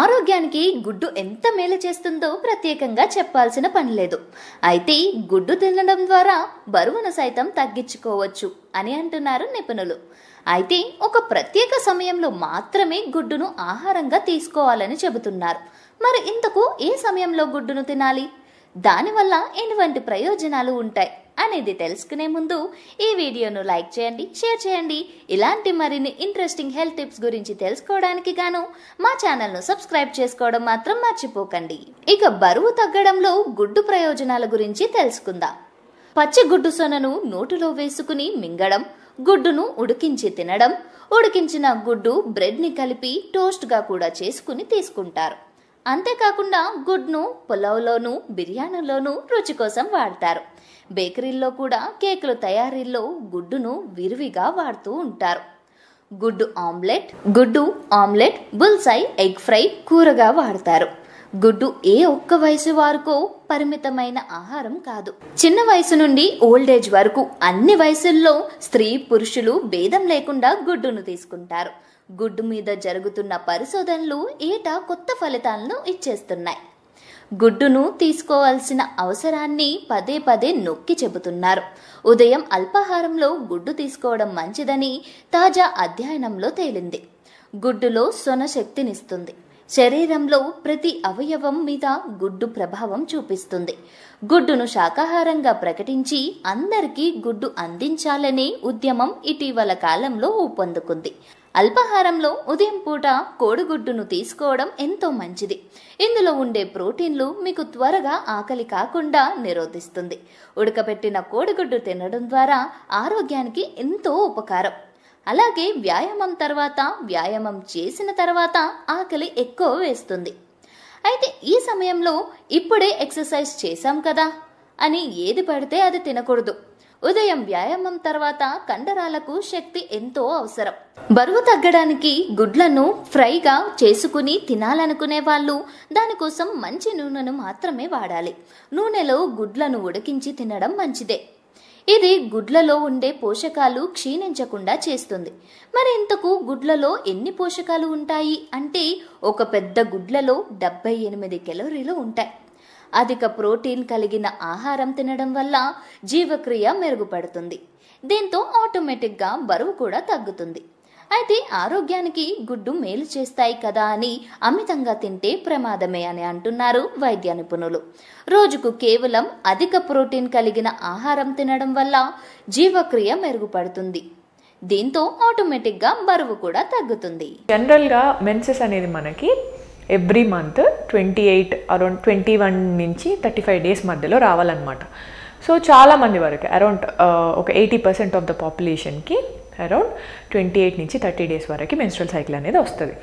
ఆరోగ్యానికి గుడ్డు ఎంత మేలు చేస్తుందో ప్రత్యేకంగా చెప్పాల్సిన పని లేదు అయితే గుడ్డు తినడం ద్వారా బరువును సైతం తగ్గించుకోవచ్చు అని అంటున్నారు నిపుణులు అయితే ఒక ప్రత్యేక సమయంలో మాత్రమే గుడ్డును ఆహారంగా తీసుకోవాలని చెబుతున్నారు మరి ఇంతకు ఏ సమయంలో గుడ్డును తినాలి దానివల్ల ఎటువంటి ప్రయోజనాలు ఉంటాయి అనేది తెలుసుకునే ముందు ఈ వీడియోను లైక్ చేయండి షేర్ చేయండి ఇలాంటి మరిన్ని ఇంట్రెస్టింగ్ హెల్త్ టిప్స్ గురించి తెలుసుకోవడానికి గాను మా ఛానల్ను సబ్స్క్రైబ్ చేసుకోవడం మాత్రం మర్చిపోకండి ఇక బరువు తగ్గడంలో గుడ్డు ప్రయోజనాల గురించి తెలుసుకుందాం పచ్చి గుడ్డు సొనను నోటిలో వేసుకుని మింగడం గుడ్డును ఉడికించి తినడం ఉడికించిన గుడ్డు బ్రెడ్ని కలిపి టోస్ట్గా కూడా చేసుకుని తీసుకుంటారు అంతేకాకుండా గుడ్ను పులావ్లోనూ బిర్యానీలోనూ రుచి కోసం వాడతారు బేకరీల్లో కూడా కేకుల తయారీలో గుడ్డును విరివిగా వాడుతూ ఉంటారు గుడ్డు ఆమ్లెట్ గుడ్డు ఆమ్లెట్ బుల్సై ఎగ్ ఫ్రై కూరగా వాడతారు గుడ్డు ఏ ఒక్క వయసు వరకు పరిమితమైన ఆహారం కాదు చిన్న వయసు నుండి ఓల్డ్ ఏజ్ వరకు అన్ని వయసుల్లో స్త్రీ పురుషులు భేదం లేకుండా గుడ్డును తీసుకుంటారు గుడ్డు మీద జరుగుతున్న పరిశోధనలు ఏటా కొత్త ఫలితాలను ఇచ్చేస్తున్నాయి గుడ్డును తీసుకోవాల్సిన అవసరాన్ని పదే పదే నొక్కి చెబుతున్నారు ఉదయం అల్పాహారంలో గుడ్డు తీసుకోవడం మంచిదని తాజా అధ్యయనంలో తేలింది గుడ్డులో సొన శక్తినిస్తుంది శరీరంలో ప్రతి అవయవం మీద గుడ్డు ప్రభావం చూపిస్తుంది గుడ్డును శాకాహారంగా ప్రకటించి అందరికీ గుడ్డు అందించాలనే ఉద్యమం ఇటీవల కాలంలో ఊపందుకుంది అల్పాహారంలో ఉదయం పూట కోడిగుడ్డును తీసుకోవడం ఎంతో మంచిది ఇందులో ఉండే ప్రోటీన్లు మీకు త్వరగా ఆకలి కాకుండా నిరోధిస్తుంది ఉడకబెట్టిన కోడిగుడ్డు తినడం ద్వారా ఆరోగ్యానికి ఎంతో ఉపకారం అలాగే వ్యాయామం తర్వాత వ్యాయామం చేసిన తర్వాత ఆకలి ఎక్కువ వేస్తుంది అయితే ఈ సమయంలో ఇప్పుడే ఎక్సర్సైజ్ చేశాం కదా అని ఏది పడితే అది తినకూడదు ఉదయం వ్యాయామం తర్వాత కండరాలకు శక్తి ఎంతో అవసరం బరువు తగ్గడానికి గుడ్లను ఫ్రైగా చేసుకుని తినాలనుకునే వాళ్ళు దానికోసం మంచి నూనెను మాత్రమే వాడాలి నూనెలో గుడ్లను ఉడికించి తినడం మంచిదే ఇది గుడ్లలో ఉండే పోషకాలు క్షీణించకుండా చేస్తుంది మరి ఇంతకు గుడ్లలో ఎన్ని పోషకాలు ఉంటాయి అంటే ఒక పెద్ద గుడ్లలో డెబ్బై ఎనిమిది కెలోరీలు ఉంటాయి అధిక ప్రోటీన్ కలిగిన ఆహారం తినడం వల్ల జీవక్రియ మెరుగుపడుతుంది దీంతో ఆటోమేటిక్గా బరువు కూడా తగ్గుతుంది అయితే ఆరోగ్యానికి గుడ్డు మేలు చేస్తాయి కదా అని అమితంగా తింటే ప్రమాదమే అని అంటున్నారు వైద్య నిపుణులు రోజుకు కేవలం అధిక ప్రోటీన్ కలిగిన ఆహారం తినడం వల్ల జీవక్రియ మెరుగుపడుతుంది దీంతో ఆటోమేటిక్గా బరువు కూడా తగ్గుతుంది జనరల్గా మెన్సెస్ అనేది మనకి every month twenty eight around twenty one నుంచి థర్టీ ఫైవ్ డేస్ మధ్యలో రావాలన్నమాట సో చాలామంది వరకు అరౌండ్ ఒక ఎయిటీ పర్సెంట్ ఆఫ్ ద పాపులేషన్కి అరౌండ్ ట్వంటీ ఎయిట్ నుంచి థర్టీ డేస్ వరకు మెన్స్ట్రల్ సైకిల్ అనేది వస్తుంది